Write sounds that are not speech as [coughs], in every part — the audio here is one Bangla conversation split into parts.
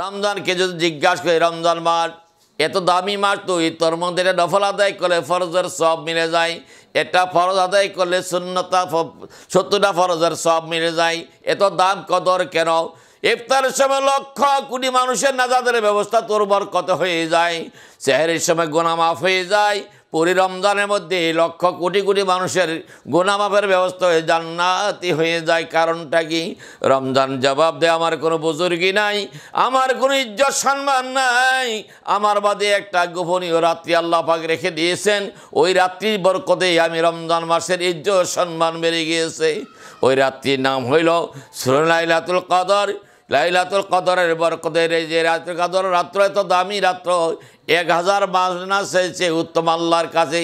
রমজানকে যদি জিজ্ঞাসা করে রমজান মাস এত দামি মাস তুই তোর মধ্যে নফল আদায় করলে ফরজের সব মিলে যায় এটা ফরজ আদায় করলে শূন্যতা সত্যটা ফরজের সব মিলে যায় এত দাম কদর কেন ইফতারের সময় লক্ষ কোটি মানুষের নাজাদের ব্যবস্থা তোর বরকত হয়ে যায় চেহারের সময় গোনা মাফ হয়ে যায় পরি রমজানের মধ্যে লক্ষ কোটি কোটি মানুষের গুণামাপের ব্যবস্থা হয়ে জান্নাতি হয়ে যায় কারণটা কি রমজান জবাব দেয় আমার কোনো বুজুর্গি নাই আমার কোনো ইজ্জত সম্মান নাই আমার বাদে একটা গোপনীয় রাত্রি আল্লাহ পাক রেখে দিয়েছেন ওই রাত্রির বরকতে আমি রমজান মাসের ইজ্জত সম্মান বেড়ে গিয়েছে ওই রাত্রির নাম হইল সুরনাইলাতুল কাদর লাইলাতুল কদরের বরকদের এই যে রাতুল কদর রাত্র এত দামি রাত্র এক হাজার মাসনা সেছে উত্তম আল্লাহর কাছে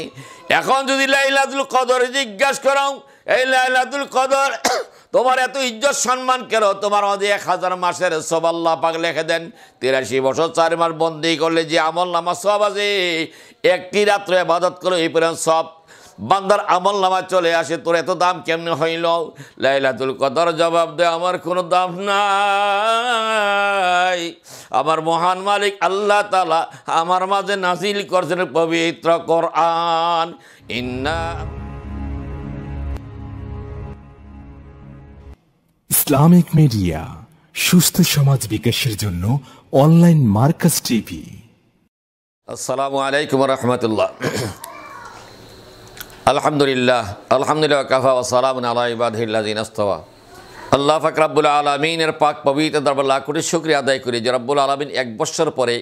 এখন যদি লাইলাতুল কদর জিজ্ঞাসা করাও এই লাইলাতুল কদর [coughs] তোমার এত ইজ্জত সম্মান কেন তোমার মাঝে এক হাজার মাসের সব আল্লাহ পাক লেখে দেন তিরাশি বছর চার মাস বন্দি করলে যে আমল নামা সব আছে একটি রাত্রে আবাদত করো এই পরিমাণ সব বান্দার আমল নামা চলে আসে তোর এত দাম কেমনে হইল লাইলাতুল কদর জবাব দে আমার কোনো দাম নাই আমার মহান মালিক আল্লাহ তালা আমার মাঝে নাজিল করছেন পবিত্র কোরআন ইন্না ইসলামিক মিডিয়া সুস্থ সমাজ বিকাশের জন্য অনলাইন মার্কাস টিভি আসসালামু আলাইকুম রহমতুল্লাহ আলহামদুলিল্লাহ আলহামদুলিল্লাহ কাফা ওসালাম আলাইবাদিনাস্তওয়া আল্লাহ ফাকরাবুল আলমিনের পাক পবিত্র দরবাল্লাহ কোটি শুক্রিয়া আদায় করি যে রব্বুল আলমিন এক বছর পরে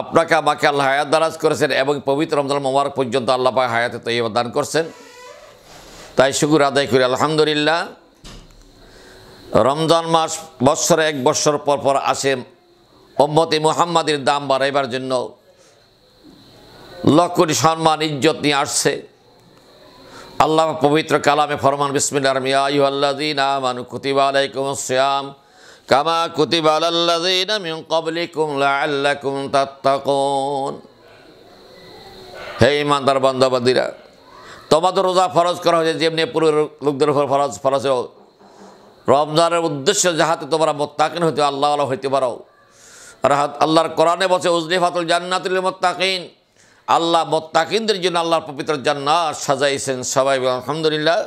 আপনাকে আমাকে আল্লাহ হায়াত দারাজ করেছেন এবং পবিত্র রমজান মোবারক পর্যন্ত আল্লাহ পাক হায়াতে তৈবা দান করছেন তাই শুকুর আদায় করি আলহামদুলিল্লাহ রমজান মাস বৎসরে এক বৎসর পর পর আসে ওম্মতি মুহাম্মাদের দাম বাড়াইবার জন্য লক্ষ সম্মান ইজ্জত নিয়ে আসছে আল্লাহ পবিত্র কালামে ফরমান বিসমিল্লাহ মিয়াই আল্লাদিন কুতিবা আলাইকুম শ্যাম কামা কুতিবা আলাল্লাদিন হে ইমানদার বান্দাবাদীরা তোমাদের রোজা ফরজ করা হয়েছে যেমনি পুরো লোকদের উপর ফরজ ফরজ রমজানের উদ্দেশ্য যাহাতে তোমরা মোত্তাকিন হইতে আল্লাহ আল্লাহ হইতে পারো আর আল্লাহর কোরআনে বসে উজলিফাতুল জান্নাতুল মোত্তাকিন আল্লাহ মোত্তাকিনদের জন্য আল্লাহর পবিত্র জান্নাত সাজাইছেন সবাই আলহামদুলিল্লাহ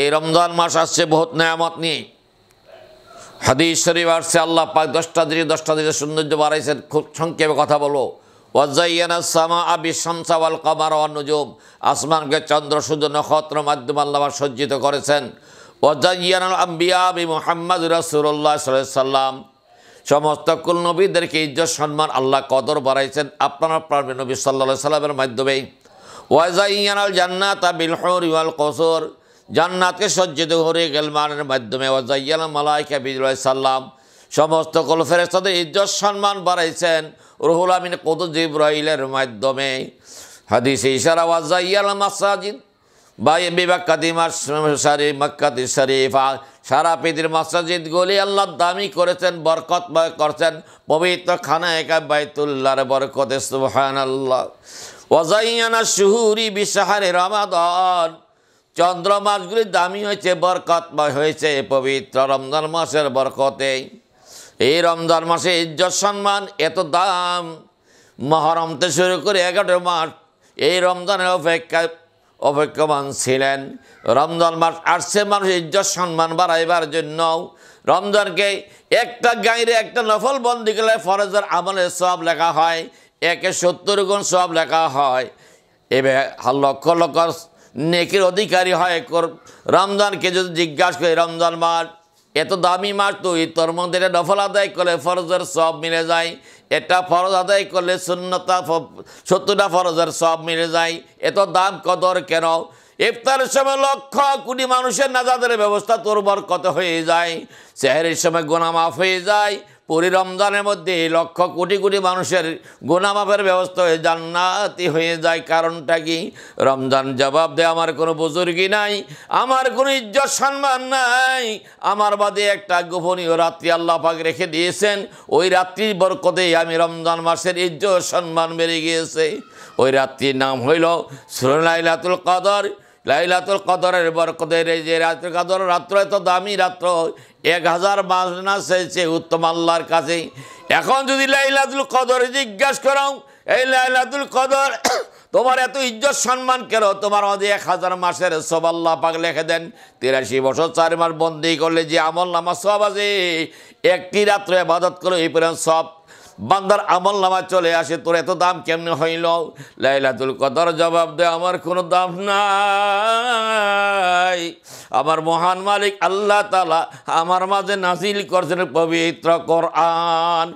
এই রমজান মাস আসছে বহুত নেয়ামত নিয়ে হাদিস শরীফ আসছে আল্লাহ পাক দশটা দিকে দশটা দিকে সৌন্দর্য বাড়াইছেন খুব সংক্ষেপে কথা বলো ওয়াজাইয়ানা সামা আবি শামসা ওয়াল কামার আসমানকে চন্দ্র সূর্য নক্ষত্র মাধ্যমে আল্লাহ সজ্জিত করেছেন ওয়াজাইয়ান আম্বিয়া আবি মোহাম্মদ রাসুল্লাহ সাল্লাম সমস্ত কুল নবীদেরকে ইজ্জত সম্মান আল্লাহ কদর বাড়াইছেন আপনারা পারবেন নবী সাল্লা সাল্লামের মাধ্যমে ওয়াজাইয়ানাল জান্নাত বিল হরিওয়াল কসর জান্নাতকে সজ্জিত হরে গেলমানের মাধ্যমে ওয়াজা মালাইকা বিজয় সাল্লাম সমস্ত কল ফেরেস্তাদের ইজ্জত সম্মান বাড়াইছেন রুহুল আমিন কদুজ ইব্রাহিলের মাধ্যমে হাদিস ইশারা ইয়াল মাসাজিদ বা এমবি বাক্কাতি শরীফ মাক্কাতি শরীফ সারা পৃথিবীর মসজিদগুলি আল্লাহ দামি করেছেন বরকতময় করছেন পবিত্র খানা একা বাইতুল্লাহর বরকতে সুহান আল্লাহ ওজাইয়ানা শুহুরি রমাদন চন্দ্র মাসগুলি দামি হয়েছে বরকতময় হয়েছে পবিত্র রমজান মাসের বরকতে এই রমজান মাসে ইজ্জত সম্মান এত দাম মহরমতে শুরু করে এগারো মাস এই রমজানের অপেক্ষায় অপেক্ষমান ছিলেন রমজান মাস আসছে মানুষ ইজ্জত সম্মান বাড়াইবার জন্য রমজানকে একটা গাঁয়ের একটা নফল বন্দি গেলে ফরজের আমলে সব লেখা হয় একে সত্তর গুণ সব লেখা হয় এবে লক্ষ লক্ষ নেকির অধিকারী হয় রমজানকে যদি জিজ্ঞাসা করি রমজান মাস এত দামি মাস তুই তোর মন্দিরে নফল আদায় করলে ফরজের সব মিলে যায় এটা ফরজ আদায় করলে শূন্যতা সত্যটা ফরজের সব মিলে যায় এত দাম কদর কেন ইফতারের সময় লক্ষ কোটি মানুষের নাজাদের ব্যবস্থা তোর বরকত হয়ে যায় চেহারের সময় গোনা মাফ হয়ে যায় পরি রমজানের মধ্যে লক্ষ কোটি কোটি মানুষের গুণামাপের ব্যবস্থা হয়ে জান্নাতি হয়ে যায় কারণটা কি রমজান জবাব দেয় আমার কোনো বুজুর্গি নাই আমার কোনো ইজ্জত সম্মান নাই আমার বাদে একটা গোপনীয় রাত্রি আল্লাহ পাক রেখে দিয়েছেন ওই রাত্রির বরকতে আমি রমজান মাসের ইজ্জত সম্মান বেড়ে গিয়েছে ওই রাত্রির নাম হইল সুরনাইলাতুল কাদর লাইলাতুল কদরের বরকদের এই যে রাতুল কদর রাত্র এত দামি রাত্র এক হাজার মাসনা সেছে উত্তম আল্লাহর কাছে এখন যদি লাইলাতুল কদর জিজ্ঞাসা করাও এই লাইলাতুল কদর [coughs] তোমার এত ইজ্জত সম্মান কেন তোমার মাঝে এক হাজার মাসের সব আল্লাহ পাক লেখে দেন তিরাশি বছর চার মাস বন্দি করলে যে আমল নামা সব আছে একটি রাত্রে আবাদত করো এই পরিমাণ সব বান্দার আমল নামা চলে আসে তোর এত দাম কেমনে হইল লাইলাতুল কদর জবাব দে আমার কোনো দাম নাই আমার মহান মালিক আল্লাহ তালা আমার মাঝে নাজিল করছেন পবিত্র কোরআন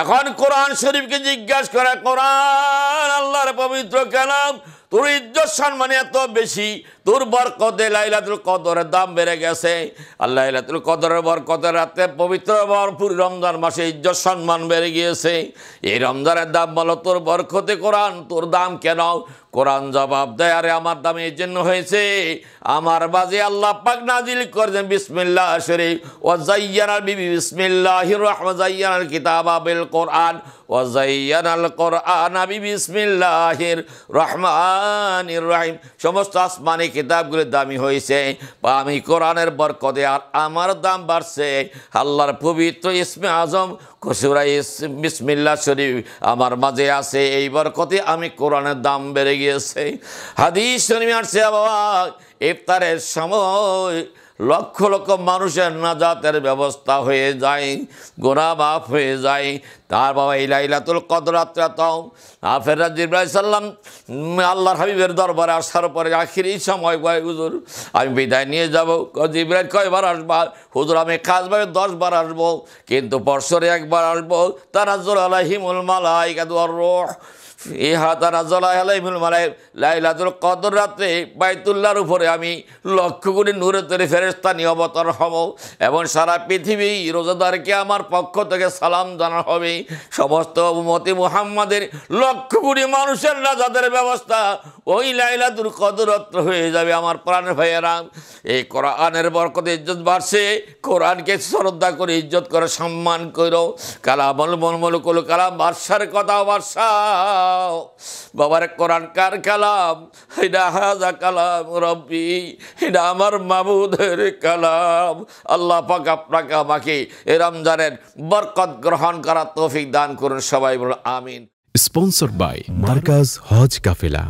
এখন কোরআন শরীফকে জিজ্ঞাসা করা কোরআন আল্লাহর পবিত্র কালাম তোর ইজ্জত সম্মানে এত বেশি তোর বরকতে লাইলাতুল কদরের দাম বেড়ে গেছে আল্লাহ লাইলাতুল কদরের বরকতে রাতে পবিত্র ভরপুর রমজান মাসে ইজ্জত সম্মান বেড়ে গিয়েছে এই রমজানের দাম বলো তোর বরকতে কোরআন তোর দাম কেন কোরআন জবাব দেয় আরে আমার দাম এই জন্য হয়েছে আমার বাজে আল্লাহ পাক নাজিল করছেন বিসমিল্লাহ শরীফ ও জাইয়ানাল বিবি বিসমিল্লাহ রহমান জাইয়ানাল কিতাব আবিল কোরআন ও জাইয়ানাল কোরআন আবি বিসমিল্লাহির রহমান রাহিম সমস্ত আসমানি কিতাবগুলির দামি হয়েছে বা আমি কোরআনের বরকদে আর আমার দাম বাড়ছে আল্লাহর পবিত্র ইসমে আজম কসুরা ইস বিসমিল্লাহ শরীফ আমার মাঝে আছে এই বরকতে আমি কোরআনের দাম বেড়ে গিয়েছে হাদিস আসছে বাবা ইফতারের সময় লক্ষ লক্ষ মানুষের নাজাতের ব্যবস্থা হয়ে যায় গোনা মাফ হয়ে যায় তার বাবা এই লাইলাতুল কদরাত্রা তাও আফেরাজ ইব্রাহিম আল্লাহর হাবিবের দরবারে আসার পরে আখির এই সময় কয় হুজুর আমি বিদায় নিয়ে যাবো ইব্রাহিম কয়বার আসবো হুজুর আমি কাজভাবে দশবার আসবো কিন্তু বর্ষরে একবার আসবো তারা জোর আলাহিমুল মালাই কাদু আর রোহ এই হাত আর আজলাইমুল মালাই লাইলাতুল কদর রাত্রে বাইতুল্লার উপরে আমি লক্ষ গুণী নূরে তৈরি ফেরেস্তা নিয়ে হব এবং সারা পৃথিবী রোজাদারকে আমার পক্ষ থেকে সালাম জানা হবে সমস্ত মতি মুহাম্মাদের লক্ষ গুণী মানুষের রাজাদের ব্যবস্থা ওই লাইলাতুল কদরত্র হয়ে যাবে আমার প্রাণ ভাইয়েরা এই কোরআনের বরকতে ইজ্জত বাড়ছে কোরআনকে শ্রদ্ধা করে ইজ্জত করে সম্মান করো কালামল মনমল কল কালাম বাদশার কথা বাদশাহ দাও বাবার কোরআন কার কালাম এটা হাজা কালাম রব্বি এটা আমার মামুদের কালাম আল্লাহ পাক আপনাকে আমাকে এ রমজানের বরকত গ্রহণ করার তৌফিক দান করুন সবাই বলুন আমিন স্পন্সর বাই মার্কাজ হজ কাফেলা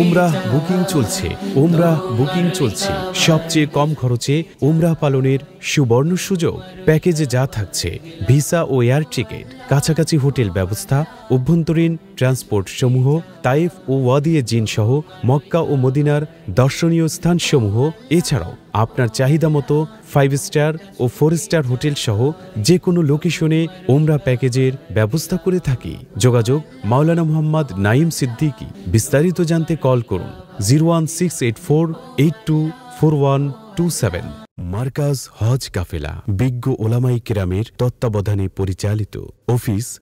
উমরা বুকিং চলছে উমরা বুকিং চলছে সবচেয়ে কম খরচে উমরা পালনের সুবর্ণ সুযোগ প্যাকেজে যা থাকছে ভিসা ও এয়ার টিকিট কাছাকাছি হোটেল ব্যবস্থা অভ্যন্তরীণ ট্রান্সপোর্ট সমূহ তাইফ ও ওয়াদিয়ে জিন সহ মক্কা ও মদিনার দর্শনীয় স্থানসমূহ এছাড়াও আপনার চাহিদা মতো ফাইভ স্টার ও ফোর স্টার হোটেল সহ যে কোনো লোকেশনে ওমরা প্যাকেজের ব্যবস্থা করে থাকি যোগাযোগ মাওলানা মোহাম্মদ নাইম সিদ্দিকি বিস্তারিত জানতে কল করুন zero one six eight four eight two four one two seven মার্কাজ হজ কাফেলা বিজ্ঞ ওলামাই কেরামের তত্ত্বাবধানে পরিচালিত অফিস